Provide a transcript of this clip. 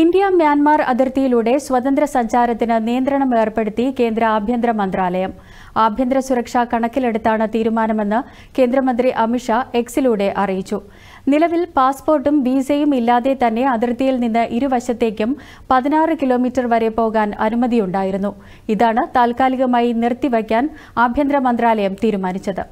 India Myanmar അതിർത്തിയിലൂടെ സ്വതന്ത്ര സഞ്ചാരത്തിന് നിയന്ത്രണം ഏർപ്പെടുത്തി കേന്ദ്ര ആഭ്യന്തര മന്ത്രാലയം ആഭ്യന്തര സുരക്ഷ കണക്കിലെടുത്താണ് തീരുമാനമെന്ന് കേന്ദ്രമന്ത്രി അമിത്ഷാ എക്സിലൂടെ അറിയിച്ചു നിലവിൽ പാസ്പോർട്ടും വിസയും ഇല്ലാതെ തന്നെ അതിർത്തിയിൽ നിന്ന് ഇരുവശത്തേക്കും പതിനാറ് കിലോമീറ്റർ വരെ പോകാൻ അനുമതിയുണ്ടായിരുന്നു ഇതാണ് താൽക്കാലികമായി നിർത്തിവയ്ക്കാൻ ആഭ്യന്തര മന്ത്രാലയം തീരുമാനിച്ചത്